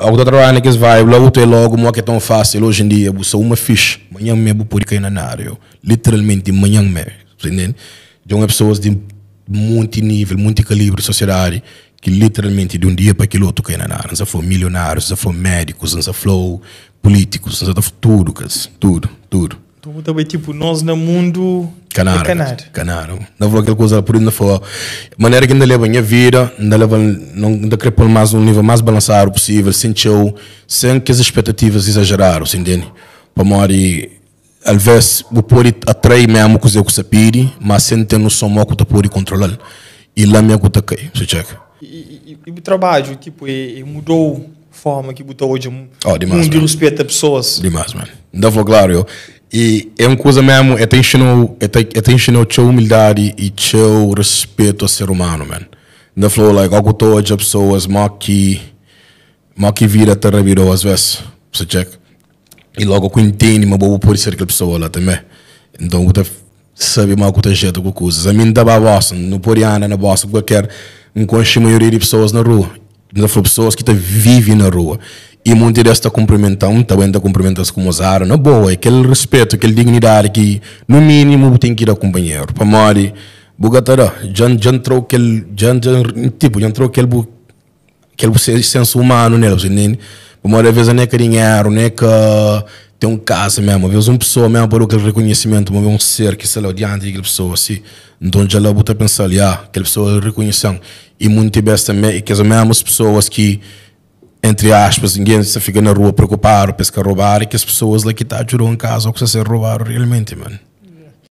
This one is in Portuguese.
Algo da trabalho que vai, logo tu é logo, não é tão fácil hoje em dia, sou uma ficha. Amanhã mesmo é por cair na área. Literalmente, amanhã mesmo. É. Entende? Já então, uma pessoas de muito nível, muito calibre sociedade, que literalmente de um dia para aquele outro cair na área. Não for milionários, não for médicos, não for políticos, não for tudo, tudo, tudo. Então também, tipo, nós no mundo Canar. Canar. Canar. Não vou aquela coisa por ainda falar. Maneira que ainda leva a minha vida, ainda leva, não, ainda querer pôr mais um nível mais balançado possível, sem show, sem que as expectativas exageraram, se entende? Para morrer às vezes o pôr atrai mesmo que eu sabia, mas sem ter noção do que está pôr controlar. E lá me aguta cai, se checa. E, e, o trabalho, tipo, e, e mudou a forma que botou hoje. Oh, demais, mundo respeita pessoas. Demais, mano. Ainda vou claro, eu. E é uma coisa mesmo, é te ensinou, é tem é ensinou teu humildade e teu respeito ao ser humano, man. Na flor like, algo todas as pessoas, maqui, maqui vira terra revirou às vezes, você check. E logo que entende, mas bobo pode ser aquela pessoa lá também. Então, você sabe mal que te jeito com coisas. A mim dava a vossa, no Poriana, na vossa, qualquer, não conhece a maioria de pessoas na rua. Na flor pessoas que te vivem na rua. E muitos deles estão cumprimentando, também tá estão tá cumprimentando como usaram. Na é boa, é aquele respeito, aquela dignidade que, no mínimo, tem que ir ao companheiro. Para morrer, Bugatara, já entrou aquele, já, já, tipo, já entrou aquele, aquele senso humano neles, né? Para morrer, às vezes, não é que dinheiro, não é que tem um caso mesmo, às vezes, uma pessoa mesmo, por aquele reconhecimento, mas é um ser que, sei lá, diante daquela pessoa, assim. Então, já lá, eu pensar pensando, ah, aquela pessoa reconheceu, E muitas vezes também, que as mesmas pessoas que, entre aspas, ninguém se fica na rua preocupado, pesca roubar, e que as pessoas lá que está jurou em casa ou que se roubaram realmente, mano.